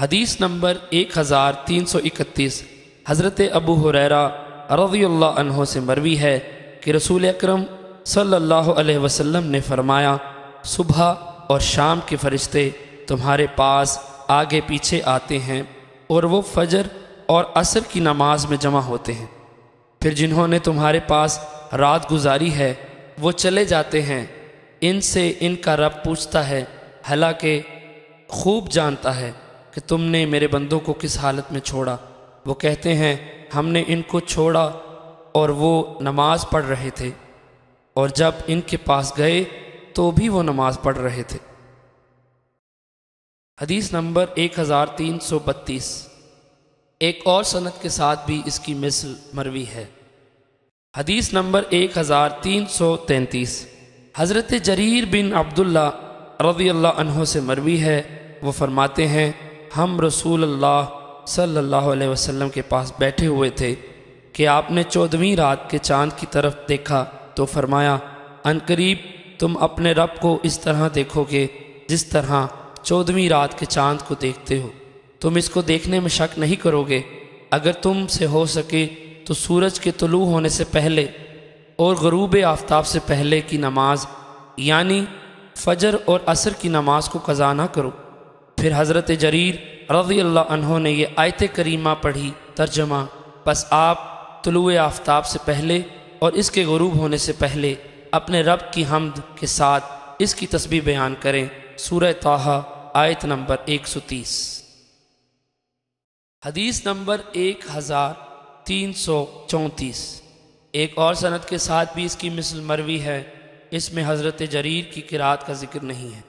हदीस नंबर 1331 हज़रत अबू हुरैरा रज़ी अल्लाह से मरवी है कि रसूल अकरम सल्लल्लाहु अलैहि वसल्लम ने फरमाया सुबह और शाम के फरिश्ते तुम्हारे पास आगे पीछे आते हैं और वो फजर और असर की नमाज में जमा होते हैं फिर जिन्होंने तुम्हारे पास रात गुजारी है वो चले जाते हैं इनसे इनका रब पूछता है हालांकि खूब जानता है कि तुमने मेरे बंदों को किस हालत में छोड़ा वो कहते हैं हमने इनको छोड़ा और वो नमाज पढ़ रहे थे और जब इनके पास गए तो भी वो नमाज पढ़ रहे थे हदीस नंबर 1332 एक और सनत के साथ भी इसकी मिसल मरवी है हदीस नंबर 1333 हज़रत जरीर बिन अब्दुल्ला रज़ी अल्लाह से मरवी है वो फरमाते हैं हम रसूल अल्लाह सल्लल्लाहु अलैहि वसल्लम के पास बैठे हुए थे कि आपने चौदहवीं रात के चांद की तरफ देखा तो फरमाया अनकरीब तुम अपने रब को इस तरह देखोगे जिस तरह चौदहवीं रात के चांद को देखते हो तुम इसको देखने में शक नहीं करोगे अगर तुम से हो सके तो सूरज के तलू होने से पहले और गरूब आफ्ताब से पहले की नमाज यानी फ़जर और असर की नमाज को कज़ा ना करो फिर हज़रत जरीर रज़ी अल्लाह ने यह आयत करीमा पढ़ी तर्जमा बस आप तुलु आफ्ताब से पहले और इसके गरूब होने से पहले अपने रब की हमद के साथ इसकी तस्वीर बयान करें सूरह ताहा आयत नंबर एक सौ तीस हदीस नंबर एक हज़ार तीन सौ चौंतीस एक और सनत के साथ भी इसकी मिसल मरवी है इसमें हज़रत जरीर की किरात का जिक्र नहीं है